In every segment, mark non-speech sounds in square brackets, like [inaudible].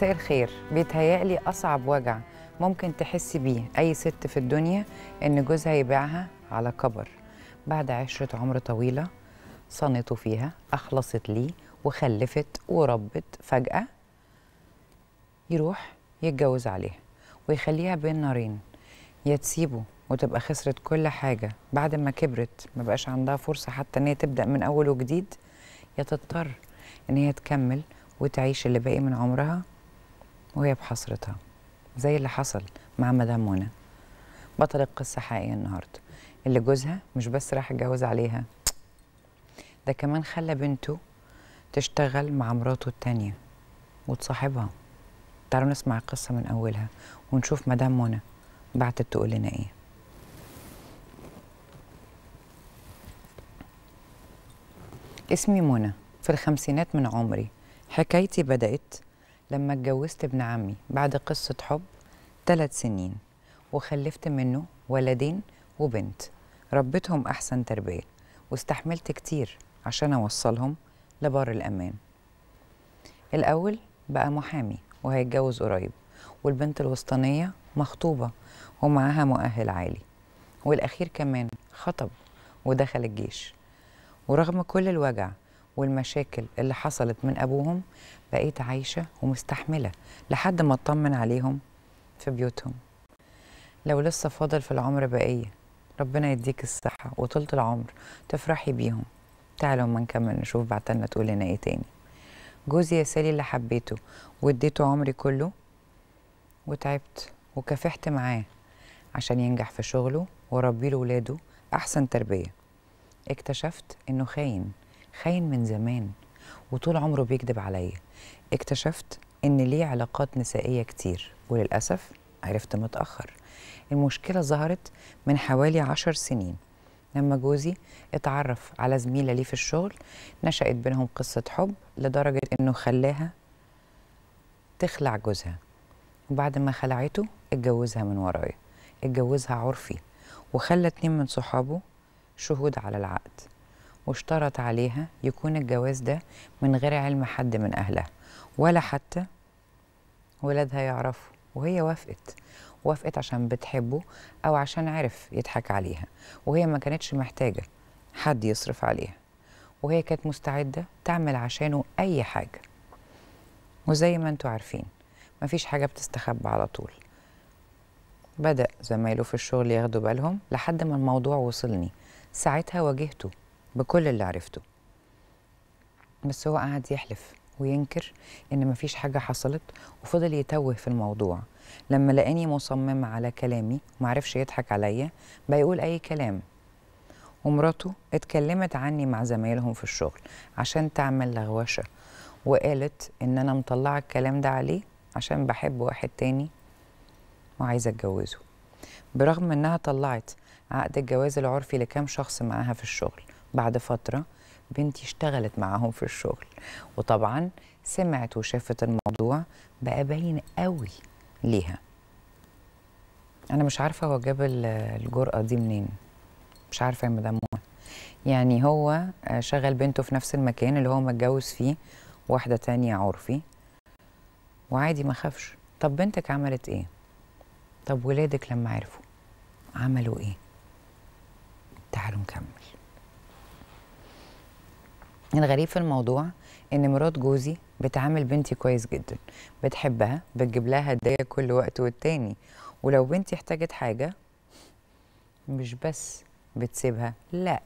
مساء الخير بيتهيألي أصعب وجع ممكن تحسي بيه أي ست في الدنيا إن جوزها يبيعها على كبر بعد عشرة عمر طويلة صنته فيها أخلصت ليه وخلفت وربت فجأة يروح يتجوز عليها ويخليها بين نارين يا تسيبه وتبقى خسرت كل حاجة بعد ما كبرت ما بقاش عندها فرصة حتى إن هي تبدأ من أول وجديد يا تضطر إن هي تكمل وتعيش اللي باقي من عمرها وهي بحسرتها زي اللي حصل مع مدام منى بطل القصة حقيقي النهاردة اللي جوزها مش بس راح اتجوز عليها ده كمان خلى بنته تشتغل مع مراته التانية وتصاحبها تعالوا نسمع القصة من أولها ونشوف مدام منى بعتت تقول لنا إيه اسمي منى في الخمسينات من عمري حكايتي بدأت لما اتجوزت ابن عمي بعد قصة حب ثلاث سنين وخلفت منه ولدين وبنت ربيتهم أحسن تربية واستحملت كتير عشان أوصلهم لبار الأمان الأول بقى محامي وهيتجوز قريب والبنت الوسطانية مخطوبة ومعاها مؤهل عالي والأخير كمان خطب ودخل الجيش ورغم كل الوجع والمشاكل اللي حصلت من ابوهم بقيت عايشه ومستحمله لحد ما اطمن عليهم في بيوتهم لو لسه فاضل في العمر بقيه ربنا يديك الصحه وطولة العمر تفرحي بيهم تعالوا اما نكمل نشوف بعتنا تقول لنا ايه تاني جوزي يا سالي اللي حبيته واديته عمري كله وتعبت وكافحت معاه عشان ينجح في شغله وربي له ولاده احسن تربيه اكتشفت انه خاين خاين من زمان وطول عمره بيكذب عليا اكتشفت ان ليه علاقات نسائيه كتير وللاسف عرفت متاخر المشكله ظهرت من حوالي عشر سنين لما جوزي اتعرف على زميله ليه في الشغل نشأت بينهم قصه حب لدرجه انه خلاها تخلع جوزها وبعد ما خلعته اتجوزها من ورايا اتجوزها عرفي وخلى اتنين من صحابه شهود على العقد واشترط عليها يكون الجواز ده من غير علم حد من أهلها ولا حتى ولادها يعرفوا وهي وافقت وافقت عشان بتحبه أو عشان عرف يضحك عليها وهي ما كانتش محتاجة حد يصرف عليها وهي كانت مستعدة تعمل عشانه أي حاجة وزي ما انتوا عارفين مفيش حاجة بتستخبى على طول بدأ زمايله في الشغل ياخدوا بالهم لحد ما الموضوع وصلني ساعتها واجهته بكل اللي عرفته بس هو قعد يحلف وينكر ان مفيش حاجه حصلت وفضل يتوه في الموضوع لما لقاني مصممه على كلامي ومعرفش يضحك عليا بيقول اي كلام ومراته اتكلمت عني مع زمايلهم في الشغل عشان تعمل لغوشه وقالت ان انا مطلعه الكلام ده عليه عشان بحب واحد تاني وعايزه اتجوزه برغم انها طلعت عقد الجواز العرفي لكام شخص معاها في الشغل بعد فترة بنتي اشتغلت معاهم في الشغل وطبعا سمعت وشافت الموضوع بقى باين قوي ليها انا مش عارفه هو جاب الجرأه دي منين مش عارفه يا مدام يعني هو آه، شغل بنته في نفس المكان اللي هو متجوز فيه واحده تانية عرفي وعادي ما خافش طب بنتك عملت ايه طب ولادك لما عرفوا عملوا ايه تعالوا الغريب في الموضوع ان مرات جوزي بتعامل بنتي كويس جدا بتحبها بتجيب لها هدايا كل وقت والتاني ولو بنتي احتاجت حاجه مش بس بتسيبها لا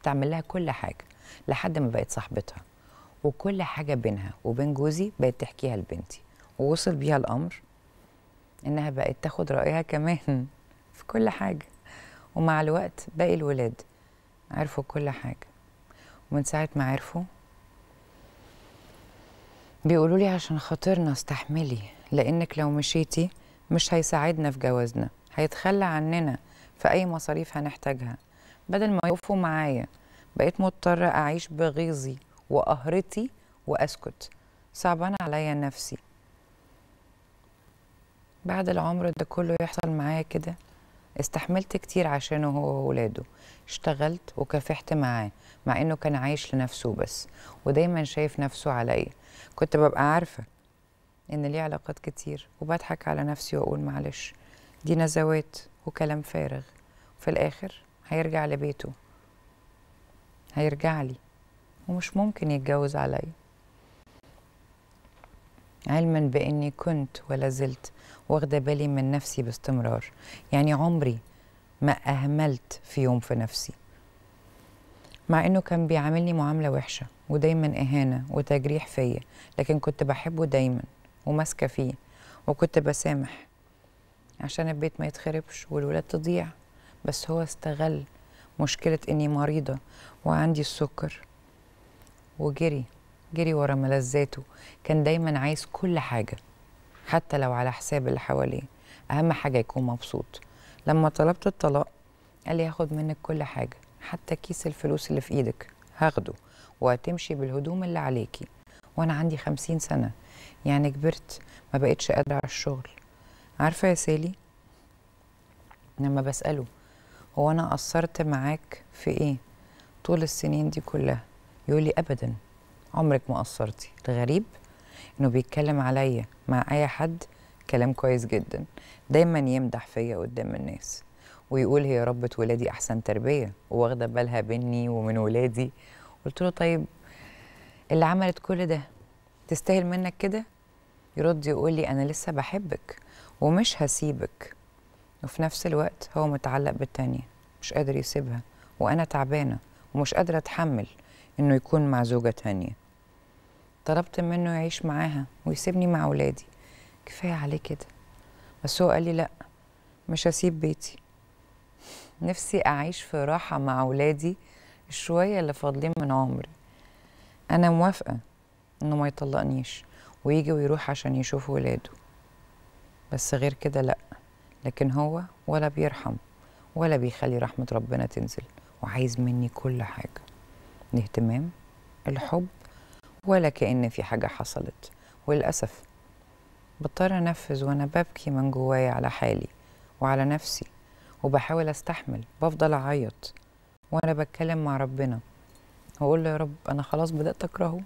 بتعمل لها كل حاجه لحد ما بقت صاحبتها وكل حاجه بينها وبين جوزي بقت تحكيها لبنتي ووصل بيها الامر انها بقت تاخد رايها كمان [laughs] في كل حاجه ومع الوقت باقي الولاد عرفوا كل حاجه ومن ساعة ما عرفوا بيقولوا لي عشان خاطرنا استحملي لأنك لو مشيتي مش هيساعدنا في جوازنا هيتخلى عننا في أي مصاريف هنحتاجها بدل ما يقفوا معايا بقيت مضطرة أعيش بغيظي وقهرتي وأسكت صعبان عليا نفسي بعد العمر ده كله يحصل معايا كده استحملت كتير عشانه هو وولاده اشتغلت وكافحت معاه مع انه كان عايش لنفسه بس ودايما شايف نفسه عليا كنت ببقى عارفه ان ليه علاقات كتير وبضحك على نفسي واقول معلش دي نزوات وكلام فارغ في الاخر هيرجع لبيته هيرجع لي ومش ممكن يتجوز عليا علما باني كنت ولا زلت واخده بالي من نفسي باستمرار يعني عمري ما اهملت في يوم في نفسي مع انه كان بيعاملني معامله وحشه ودايما اهانه وتجريح فيا لكن كنت بحبه دايما وماسكه فيه وكنت بسامح عشان البيت ما يتخربش والولاد تضيع بس هو استغل مشكله اني مريضه وعندي السكر وجري جري ورا ملذاته كان دايما عايز كل حاجة حتى لو على حساب اللي حواليه أهم حاجة يكون مبسوط لما طلبت الطلاق قال لي هاخد منك كل حاجة حتى كيس الفلوس اللي في إيدك هاخده وهتمشي بالهدوم اللي عليكي وأنا عندي خمسين سنة يعني كبرت ما بقتش قادرة على الشغل عارفة يا سالي لما بسأله هو أنا قصرت معاك في إيه طول السنين دي كلها يقول لي أبداً عمرك ما قصرتي الغريب انه بيتكلم عليا مع اي حد كلام كويس جدا دايما يمدح فيا قدام الناس ويقول هي ربة ولادي احسن تربيه وواخده بالها مني ومن ولادي قلت له طيب اللي عملت كل ده تستاهل منك كده يرد يقول لي انا لسه بحبك ومش هسيبك وفي نفس الوقت هو متعلق بالتانية مش قادر يسيبها وأنا تعبانة ومش قادرة أتحمل إنه يكون مع زوجة تانية طلبت منه يعيش معاها ويسيبني مع ولادي كفايه عليه كده بس هو قال لي لا مش هسيب بيتي نفسي اعيش في راحه مع ولادي الشويه اللي فاضلين من عمري انا موافقه انه ما يطلقنيش ويجي ويروح عشان يشوف ولاده بس غير كده لا لكن هو ولا بيرحم ولا بيخلي رحمه ربنا تنزل وعايز مني كل حاجه الاهتمام الحب ولا كأن في حاجة حصلت وللأسف بضطر أنفذ وأنا ببكي من جوايا على حالي وعلى نفسي وبحاول أستحمل بفضل أعيط وأنا بتكلم مع ربنا وأقول له يا رب أنا خلاص بدأت أكرهه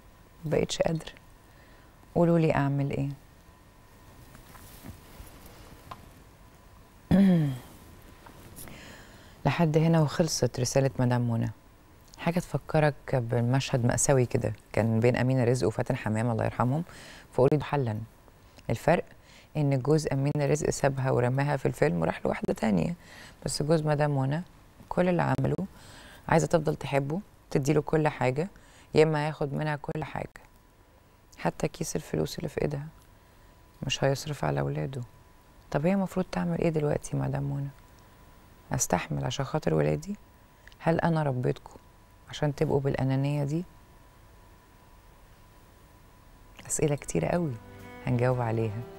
مبقتش قادر قولوا لي أعمل إيه [clears throat] لحد هنا وخلصت رسالة مدام منى حاجه تفكرك بمشهد ماساوي كده كان بين امينه رزق وفاتن حمام الله يرحمهم فقولي حلا الفرق ان جوز امينه رزق سابها ورماها في الفيلم وراح لواحده تانية بس جوز مدام منى كل اللي عمله عايزه تفضل تحبه تديله كل حاجه يا اما هياخد منها كل حاجه حتى كيس الفلوس اللي في ايدها مش هيصرف على ولاده طب هي المفروض تعمل ايه دلوقتي مدام منى استحمل عشان خاطر ولادي هل انا ربيتكم عشان تبقوا بالأنانية دي؟ أسئلة كتيرة قوي هنجاوب عليها